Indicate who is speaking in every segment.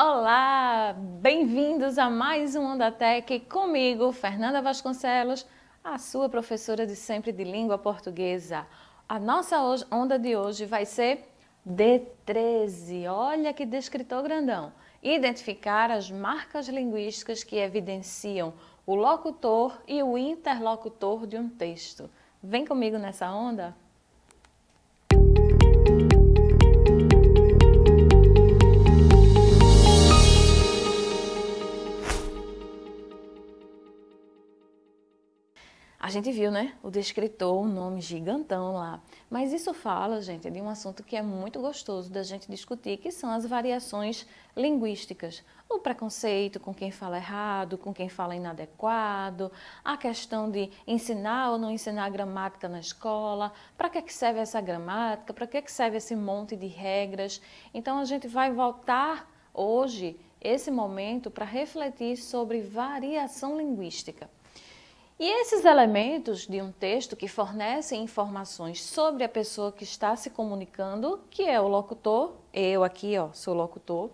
Speaker 1: Olá, bem-vindos a mais um Onda Tech comigo, Fernanda Vasconcelos, a sua professora de sempre de língua portuguesa. A nossa onda de hoje vai ser D13. Olha que descritor grandão. Identificar as marcas linguísticas que evidenciam o locutor e o interlocutor de um texto. Vem comigo nessa onda? A gente viu, né? O descritor, um nome gigantão lá. Mas isso fala, gente, de um assunto que é muito gostoso da gente discutir, que são as variações linguísticas. O preconceito com quem fala errado, com quem fala inadequado, a questão de ensinar ou não ensinar gramática na escola, para que, é que serve essa gramática, para que, é que serve esse monte de regras. Então a gente vai voltar hoje, esse momento, para refletir sobre variação linguística. E esses elementos de um texto que fornecem informações sobre a pessoa que está se comunicando, que é o locutor, eu aqui, ó, sou locutor,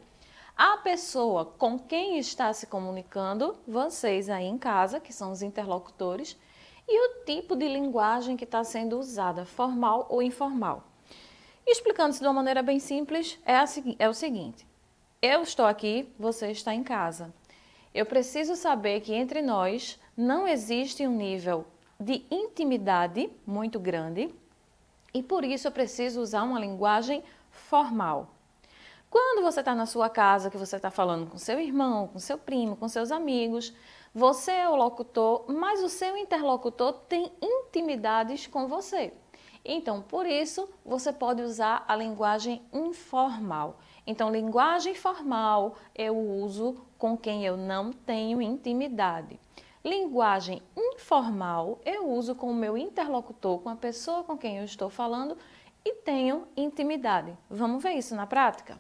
Speaker 1: a pessoa com quem está se comunicando, vocês aí em casa, que são os interlocutores, e o tipo de linguagem que está sendo usada, formal ou informal. Explicando-se de uma maneira bem simples, é, a, é o seguinte: eu estou aqui, você está em casa. Eu preciso saber que entre nós não existe um nível de intimidade muito grande e por isso eu preciso usar uma linguagem formal. Quando você está na sua casa, que você está falando com seu irmão, com seu primo, com seus amigos, você é o locutor, mas o seu interlocutor tem intimidades com você. Então, por isso, você pode usar a linguagem informal. Então, linguagem formal eu uso com quem eu não tenho intimidade. Linguagem informal eu uso com o meu interlocutor, com a pessoa com quem eu estou falando e tenho intimidade. Vamos ver isso na prática?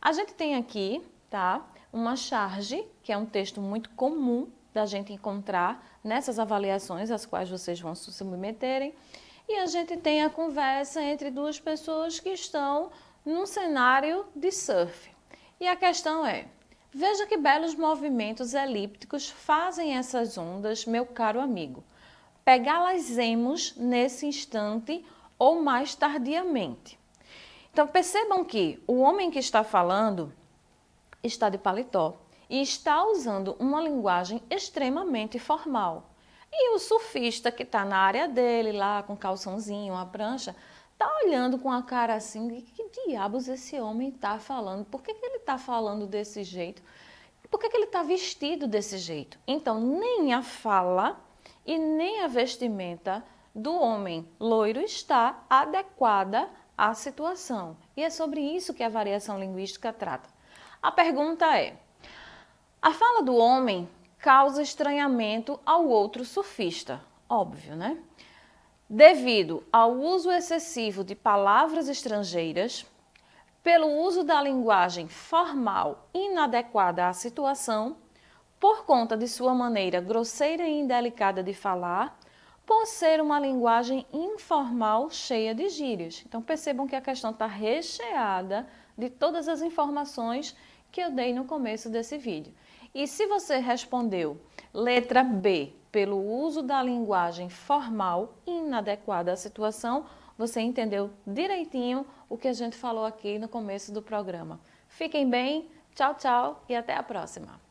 Speaker 1: A gente tem aqui, tá, uma charge, que é um texto muito comum da gente encontrar nessas avaliações às quais vocês vão se submeterem, e a gente tem a conversa entre duas pessoas que estão num cenário de surf. E a questão é: Veja que belos movimentos elípticos fazem essas ondas, meu caro amigo. Pegá-las-emos nesse instante ou mais tardiamente. Então percebam que o homem que está falando está de paletó e está usando uma linguagem extremamente formal. E o surfista que está na área dele, lá com calçãozinho, uma prancha, tá olhando com a cara assim de que diabos esse homem está falando? Por que, que ele está falando desse jeito? Por que, que ele está vestido desse jeito? Então, nem a fala e nem a vestimenta do homem loiro está adequada à situação. E é sobre isso que a variação linguística trata. A pergunta é: a fala do homem causa estranhamento ao outro surfista. Óbvio, né? Devido ao uso excessivo de palavras estrangeiras, pelo uso da linguagem formal inadequada à situação, por conta de sua maneira grosseira e indelicada de falar, por ser uma linguagem informal cheia de gírias. Então percebam que a questão está recheada de todas as informações que eu dei no começo desse vídeo. E se você respondeu letra B, pelo uso da linguagem formal inadequada à situação, você entendeu direitinho o que a gente falou aqui no começo do programa. Fiquem bem, tchau, tchau e até a próxima!